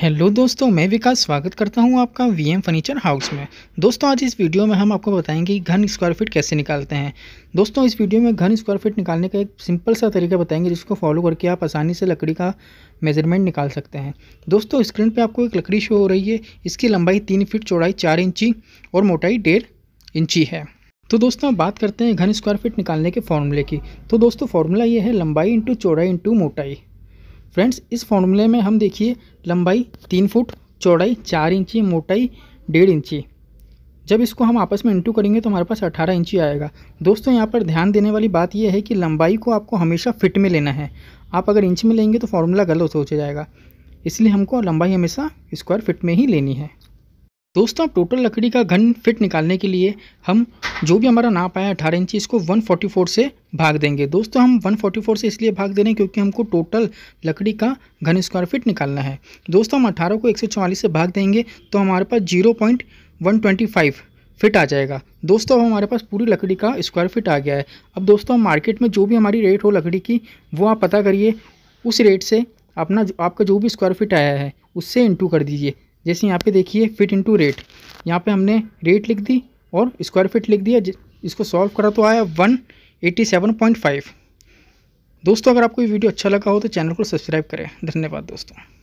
hello दोस्तों मैं विकास स्वागत करता हूं आपका वीएम फर्नीचर हाउस में दोस्तों आज इस वीडियो में हम आपको बताएंगे कि घन स्क्वायर फीट कैसे निकालते हैं दोस्तों इस वीडियो में घन स्क्वायर फीट निकालने का एक सिंपल सा तरीका बताएंगे जिसको फॉलो करके आप आसानी से लकड़ी का मेजरमेंट निकाल सकते हैं दोस्तों स्क्रीन पर आपको एक लकड़ी शो हो रही है इसकी लंबाई तीन फीट चौड़ाई चार इंची और मोटाई डेढ़ इंची है तो दोस्तों बात करते हैं घन स्क्वायर फीट निकालने के फॉर्मूले की तो दोस्तों फॉर्मूला ये है लंबाई इंटू चौड़ाई इंटू मोटाई फ्रेंड्स इस फॉर्मूले में हम देखिए लंबाई तीन फुट चौड़ाई चार इंची मोटाई डेढ़ इंची जब इसको हम आपस में इंटू करेंगे तो हमारे पास अट्ठारह इंची आएगा दोस्तों यहाँ पर ध्यान देने वाली बात यह है कि लंबाई को आपको हमेशा फिट में लेना है आप अगर इंच में लेंगे तो फॉर्मूला गलत हो जाएगा इसलिए हमको लंबाई हमेशा स्क्वायर फिट में ही लेनी है दोस्तों अब टोटल लकड़ी का घन फिट निकालने के लिए हम जो भी हमारा नाप आया अठारह इंची इसको 144 से भाग देंगे दोस्तों हम 144 से इसलिए भाग दे रहे हैं क्योंकि हमको टोटल लकड़ी का घन स्क्वायर फिट निकालना है दोस्तों हम अठारह को 144 से भाग देंगे तो हमारे पास 0.125 फिट आ जाएगा दोस्तों अब हमारे पास पूरी लकड़ी का स्क्वायर फिट आ गया है अब दोस्तों मार्केट में जो भी हमारी रेट हो लकड़ी की वो आप पता करिए उस रेट से अपना आपका जो भी स्क्वायर फिट आया है उससे इंटू कर दीजिए जैसे यहाँ पे देखिए फिट इनटू रेट यहाँ पे हमने रेट लिख दी और स्क्वायर फिट लिख दिया इसको सॉल्व करा तो आया one eighty seven point five दोस्तों अगर आपको ये वीडियो अच्छा लगा हो तो चैनल को सब्सक्राइब करें धन्यवाद दोस्तों